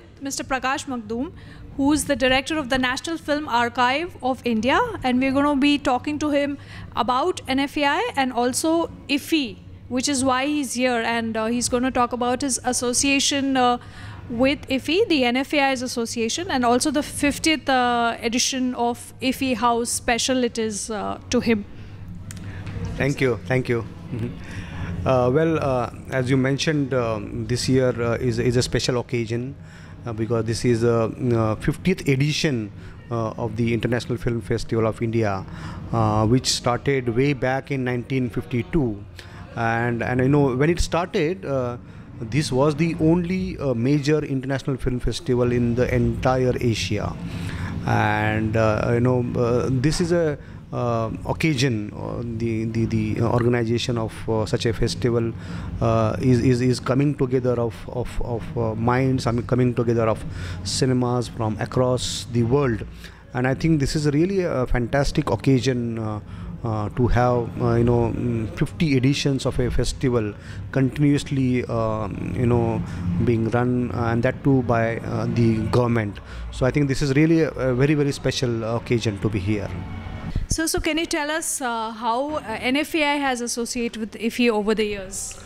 with Mr. Prakash Magdoom, who's the director of the National Film Archive of India, and we're going to be talking to him about NFAI and also IFI, which is why he's here, and uh, he's going to talk about his association. Uh, with IFI, the NFAI's association, and also the 50th uh, edition of IFI, how special it is uh, to him. Thank you, thank you. Mm-hmm. Uh, well, uh, as you mentioned, um, this year uh, is, is a special occasion uh, because this is uh, mm, uh, the 50th edition uh, of the International Film Festival of India, uh, which started way back in 1952. And and I know when it started, uh, this was the only major international film festival in the entire Asia. And you know this is a uh, occasion uh, the, the the organization of uh, such a festival uh, is, is is coming together of of, of uh, minds I mean, coming together of cinemas from across the world and I think this is really a fantastic occasion uh, to have uh, you know mm, 50 editions of a festival continuously uh, you know being run and that too by the government so i think this is really a, a very very special occasion to be here so, so can you tell us uh, how uh, NFAI has associated with IFI over the years?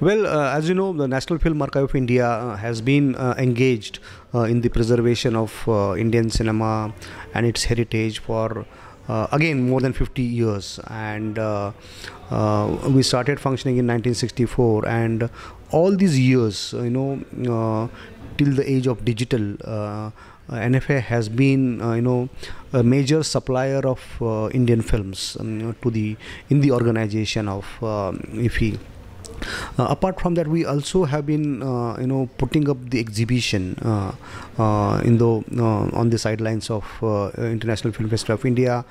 Well, uh, as you know, the National Film Archive of India uh, has been uh, engaged uh, in the preservation of uh, Indian cinema and its heritage for uh, again more than 50 years. And we started functioning in 1964, and all these years, you know, till the age of digital. NFA has been, you know, a major supplier of uh, Indian films um, to the in the organization of uh, IFI. Uh, apart from that, we also have been, uh, you know, putting up the exhibition uh, uh in the uh, on the sidelines of uh, International Film Festival of India,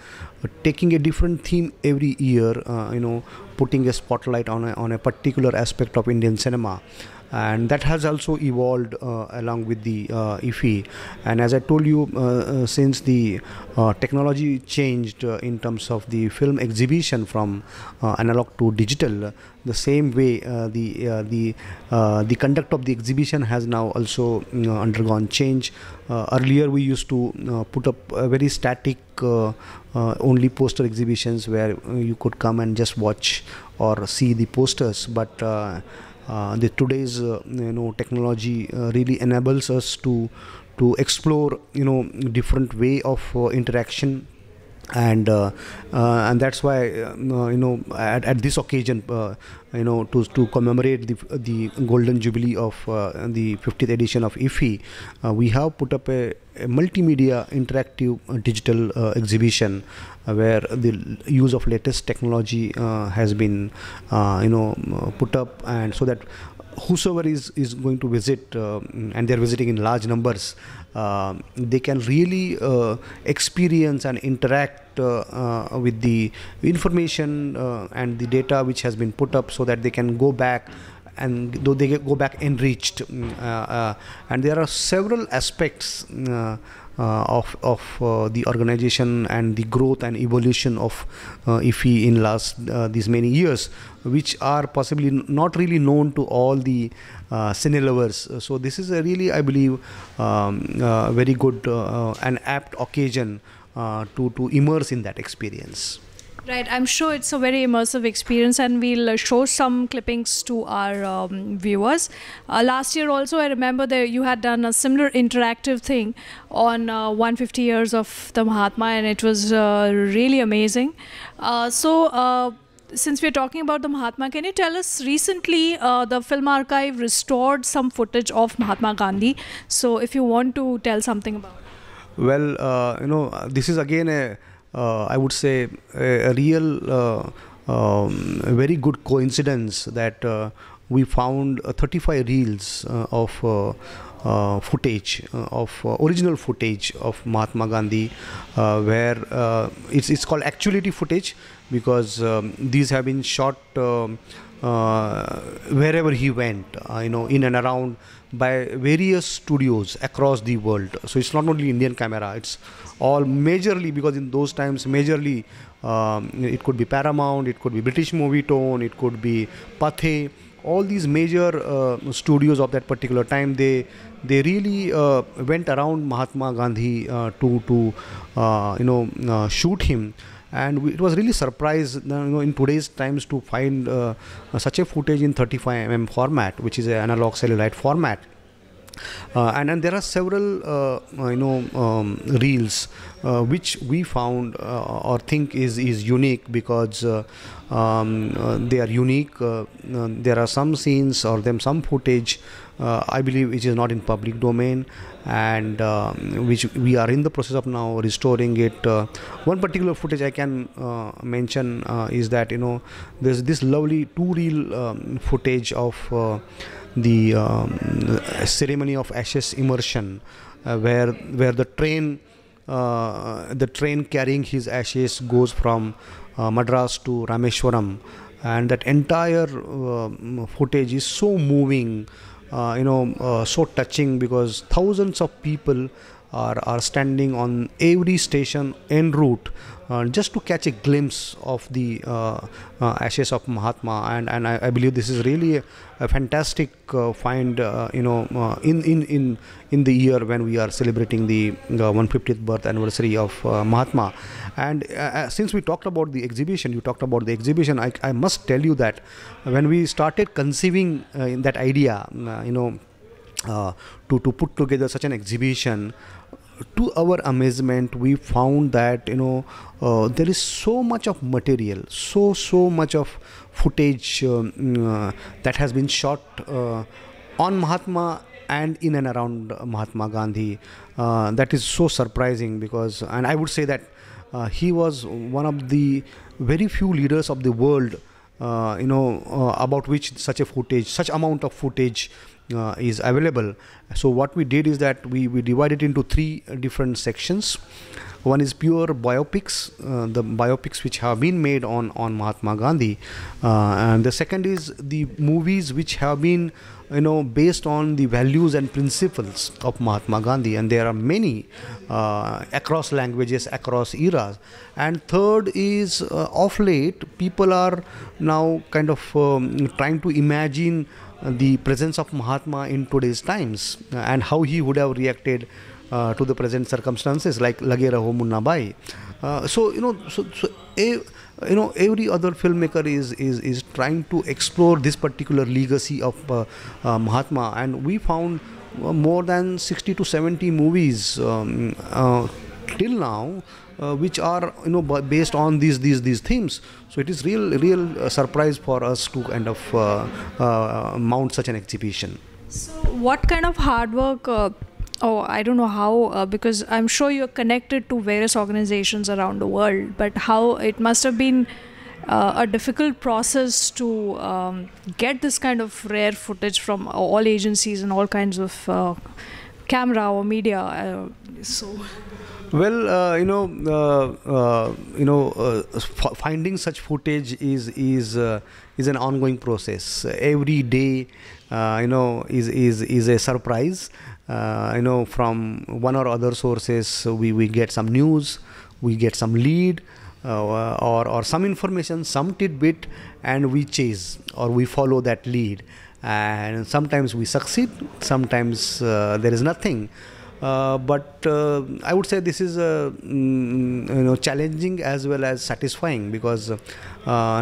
taking a different theme every year. you know, putting a spotlight on a, on a particular aspect of Indian cinema and that has also evolved uh, along with the IFE. Uh, and as I told you, uh, since the technology changed in terms of the film exhibition from analog to digital, the same way the the the conduct of the exhibition has now also undergone change. earlier, we used to put up a very static uh, uh, only poster exhibitions where you could come and just watch or see the posters but uh, uh, the today's uh, you know technology uh, really enables us to to explore you know different way of interaction and uh, uh, and that's why uh, uh you know at, at this occasion uh, you know to to commemorate the the golden jubilee of uh, the 50th edition of IFI we have put up a, a multimedia interactive digital exhibition where the use of latest technology has been you know put up and so that whosoever is is going to visit uh, and they're visiting in large numbers uh, they can really uh, experience and interact uh, uh, with the information uh, and the data which has been put up so that they can go back and though they go back enriched mm, and there are several aspects uh, of of uh, the organization and the growth and evolution of uh, IFI in last uh, these many years, which are possibly not really known to all the cine lovers. So this is a really, I believe, um, very good and apt occasion to to immerse in that experience. Right, I'm sure it's a very immersive experience, and we'll uh, show some clippings to our um, viewers. Uh, last year, also, I remember that you had done a similar interactive thing on uh, 150 years of the Mahatma, and it was uh, really amazing. Uh, so, uh, since we're talking about the Mahatma, can you tell us recently the Film Archive restored some footage of Mahatma Gandhi? So, if you want to tell something about it. Well, you know, this is again a uh, I would say, a, a real, uh, um, a very good coincidence that uh, we found 35 reels of. Uh, footage uh, of uh, original footage of Mahatma Gandhi, where it's it's called actuality footage because um, these have been shot um, wherever he went, you know, in and around by various studios across the world. So it's not only Indian camera; it's all majorly because in those times, majorly um, it could be Paramount, it could be British Movie Tone, it could be Pathé. All these major uh, studios of that particular time, they they really uh, went around Mahatma Gandhi uh, to to uh, you know uh, shoot him and we, it was really surprised you know in today's times to find uh, such a footage in 35 mm format which is an analog cellulite format uh, and and there are several uh, uh, you know um, reels uh, which we found uh, or think is is unique because uh, um, they are unique. there are some scenes or them some footage. I believe which is not in public domain, and um, which we are in the process of now restoring it. one particular footage I can mention is that you know there's this lovely two-reel um, footage of the um, ceremony of ashes immersion, uh, where where the train uh, the train carrying his ashes goes from uh, Madras to Rameshwaram, and that entire um, footage is so moving, uh, you know, uh, so touching because thousands of people are, are standing on every station en route uh, just to catch a glimpse of the uh, uh, ashes of Mahatma. And, and I, I believe this is really a, a fantastic find, you know, in, in, in, in the year when we are celebrating the 150th birth anniversary of Mahatma. And since we talked about the exhibition, you talked about the exhibition, I, I must tell you that when we started conceiving that idea, you know, uh, to, to put together such an exhibition to our amazement we found that you know uh, there is so much of material so so much of footage um, uh, that has been shot uh, on mahatma and in and around mahatma gandhi uh, that is so surprising because and i would say that uh, he was one of the very few leaders of the world uh, you know about which such a footage such amount of footage uh, is available so what we did is that we, we divided into three different sections one is pure biopics uh, the biopics which have been made on on Mahatma Gandhi uh, and the second is the movies which have been you know based on the values and principles of Mahatma Gandhi and there are many uh, across languages across eras and third is uh, of late people are now kind of um, trying to imagine the presence of Mahatma in today's times uh, and how he would have reacted uh, to the present circumstances like Lage Raho Munna Bai. Uh, so you know, so, so you know, every other filmmaker is is is trying to explore this particular legacy of uh, uh Mahatma, and we found uh, more than 60 to 70 movies um, till now uh, which are you know based on these these these themes so it is real real uh, surprise for us to kind of uh, uh, mount such an exhibition so what kind of hard work oh i don't know how uh, because i'm sure you're connected to various organizations around the world but how it must have been uh, a difficult process to um, get this kind of rare footage from all agencies and all kinds of uh, camera or media so well, uh, you know, uh, uh, you know, uh, finding such footage is is uh, is an ongoing process. Every day, uh, you know, is is is a surprise. you know, from one or other sources, we we get some news, we get some lead. or, or some information, some tidbit, and we chase or we follow that lead. And sometimes we succeed, sometimes there is nothing. Uh, but uh, I would say this is uh, mm, you know challenging as well as satisfying because uh,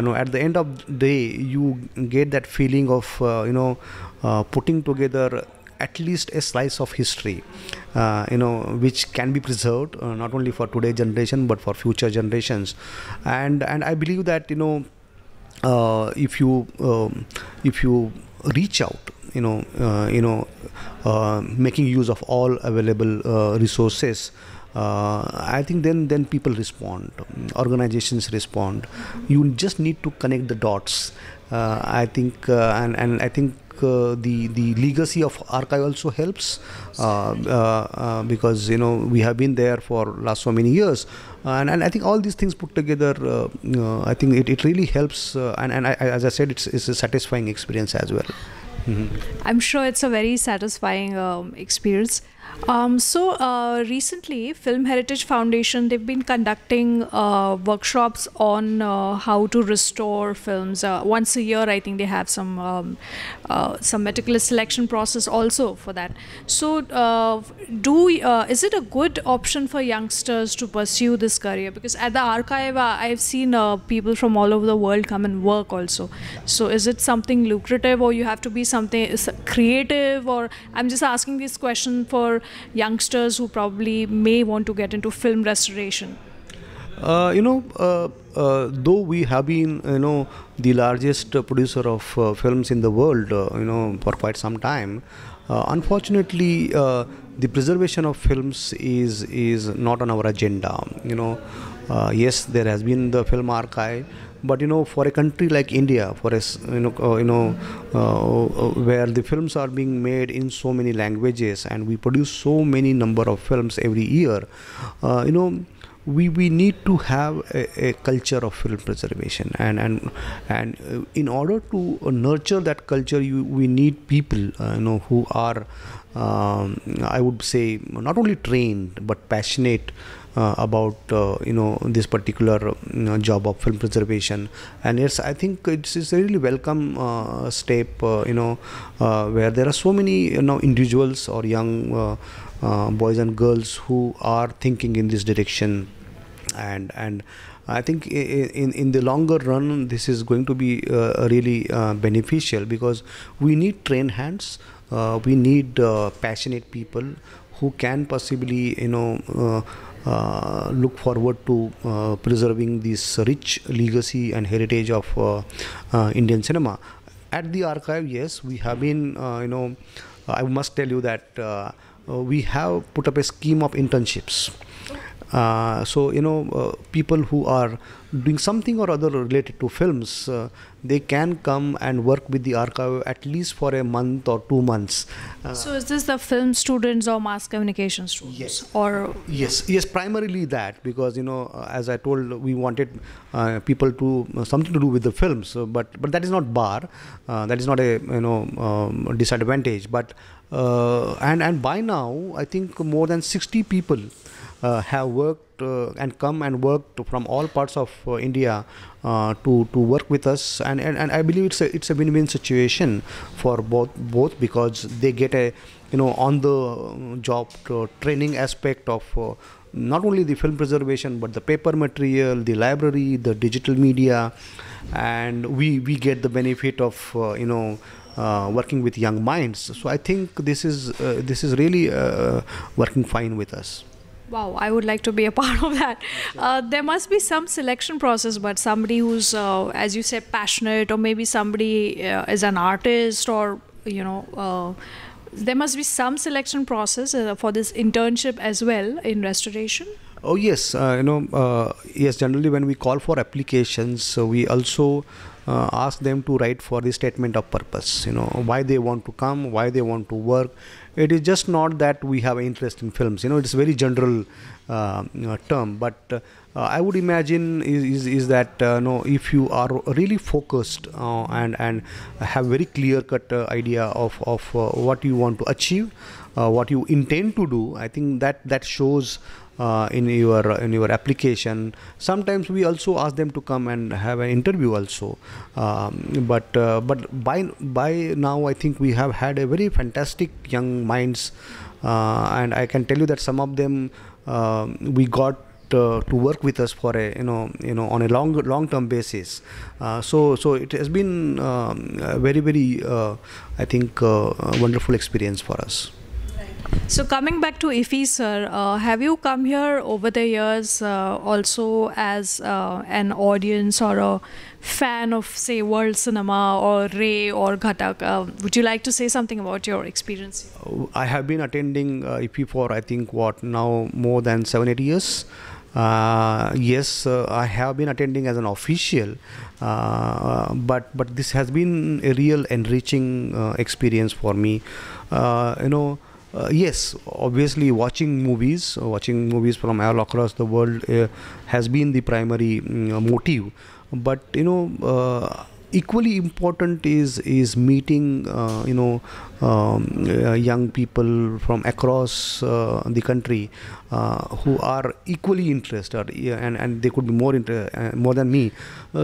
you know at the end of the day you get that feeling of uh, you know putting together at least a slice of history you know which can be preserved not only for today's generation but for future generations and and I believe that you know if you um, if you reach out you know uh, you know uh, making use of all available uh, resources uh, i think then then people respond organizations respond you just need to connect the dots uh, i think uh, and and i think uh, the the legacy of archive also helps uh, uh, because you know we have been there for last so many years and, and I think all these things put together I think it, it really helps and, and I, as I said it's, it's a satisfying experience as well Mm-hmm. I'm sure it's a very satisfying um, experience. Um, so uh, recently, Film Heritage Foundation they've been conducting uh, workshops on uh, how to restore films uh, once a year. I think they have some um, uh, some meticulous selection process also for that. So, uh, do is it a good option for youngsters to pursue this career? Because at the archive, I've seen people from all over the world come and work also. So, is it something lucrative, or you have to be something creative? Or I'm just asking this question for youngsters who probably may want to get into film restoration? Uh, you know, uh, uh, though we have been, you know, the largest producer of uh, films in the world, uh, you know, for quite some time, uh, unfortunately, the preservation of films is is not on our agenda. You know, yes, there has been the film archive, but you know for a country like india for a you know uh, you know uh, uh, where the films are being made in so many languages and we produce so many number of films every year uh, you know we, we need to have a, a, culture of film preservation and and and uh, in order to uh, nurture that culture you, we need people you know who are um, i would say not only trained but passionate uh, about uh, you know this particular job of film preservation and it's I think it's, it's a really welcome uh, step you know where there are so many you know individuals or young boys and girls who are thinking in this direction and and I think in in the longer run, this is going to be uh, really uh, beneficial because we need trained hands. Uh, we need passionate people who can possibly you know uh, look forward to uh, preserving this rich legacy and heritage of uh, uh, Indian cinema. At the archive, yes, we have been, you know, I must tell you that we have put up a scheme of internships uh, so you know uh, people who are doing something or other related to films uh, they can come and work with the archive at least for a month or two months uh, so is this the film students or mass communication students yes or yes yes primarily that because you know uh, as i told we wanted uh, people to something to do with the films but but that is not bar that is not a you know um, disadvantage but and and by now i think more than 60 people uh, have worked uh, and come and worked from all parts of uh, India to to work with us, and, and, and I believe it's a it's a win-win situation for both both because they get a you know on the um, job training aspect of not only the film preservation but the paper material the library the digital media and we we get the benefit of uh, you know uh, working with young minds so i think this is uh, this is really working fine with us Wow, I would like to be a part of that. Uh, there must be some selection process, but somebody who's, uh, as you said, passionate, or maybe somebody uh, is an artist, or you know, uh, there must be some selection process uh, for this internship as well in restoration. Oh yes, uh, you know, yes. Generally, when we call for applications, so we also uh, ask them to write for the statement of purpose you know why they want to come why they want to work it is just not that we have interest in films you know it's very general uh, term but uh, i would imagine is is, is that uh, no if you are really focused uh, and and have very clear cut uh, idea of of uh, what you want to achieve what you intend to do i think that that shows uh, in your in your application sometimes we also ask them to come and have an interview also um, but uh, but by by now i think we have had a very fantastic young minds uh, and i can tell you that some of them um, we got to, uh, to work with us for a you know you know on a long long term basis uh, so so it has been um, very very uh, i think uh, wonderful experience for us so coming back to Ifi, sir, uh, have you come here over the years uh, also as uh, an audience or a fan of, say, world cinema or Ray or Ghatak? Uh, would you like to say something about your experience? I have been attending uh, Ifi for I think what now more than seven, eight years. Uh, yes, uh, I have been attending as an official, but but this has been a real enriching experience for me. you know. Uh, yes, obviously, watching movies, uh, watching movies from all across the world uh, has been the primary um, motive. But you know, uh, equally important is is meeting uh, you know um, young people from across the country who are equally interested, and and they could be more inter- more than me.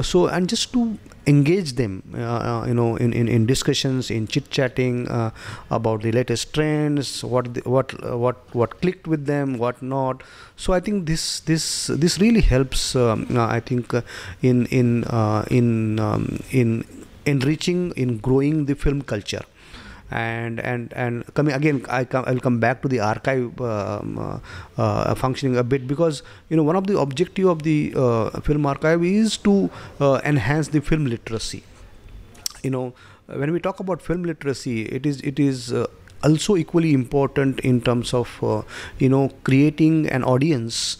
so and just to engage them uh, uh, you know in, in, in discussions in chit chatting uh, about the latest trends what the, what uh, what what clicked with them what not so i think this this this really helps um, uh, i think uh, in in in um, in enriching in growing the film culture and and and coming again I come I'll come back to the archive uh, um, uh, uh, functioning a bit because you know one of the objective of the uh, film archive is to enhance the film literacy you know when we talk about film literacy it is it is also equally important in terms of you know creating an audience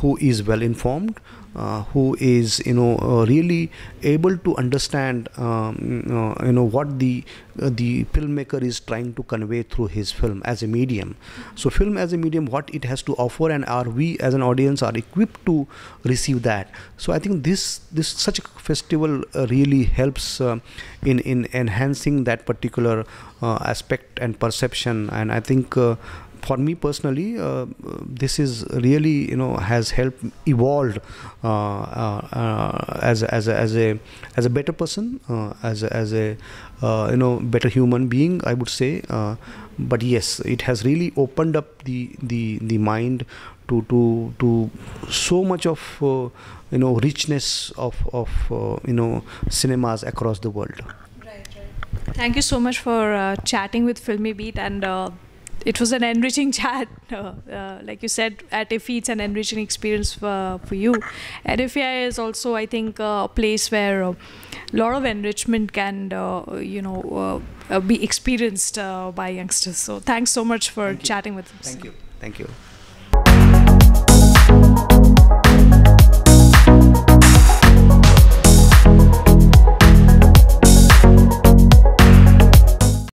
who is well informed uh, who is you know uh, really able to understand um, uh, you know what the uh, the filmmaker is trying to convey through his film as a medium so film as a medium what it has to offer and are we as an audience are equipped to receive that so i think this this such a festival uh, really helps uh, in in enhancing that particular aspect and perception and i think for me personally, uh, uh, this is really you know has helped evolved uh, uh, as as a, as a as a better person, as a, as a you know better human being. I would say, but yes, it has really opened up the the the mind to to to so much of you know richness of of you know cinemas across the world. Thank you so much for uh, chatting with Filmy Beat and uh, it was an enriching chat. Uh, uh, like you said, at IFI, it's an enriching experience for, for you. At IFI is also, I think, uh, a place where a lot of enrichment can, uh, you know, uh, be experienced uh, by youngsters. So thanks so much for Thank chatting with us. Thank you. Thank you.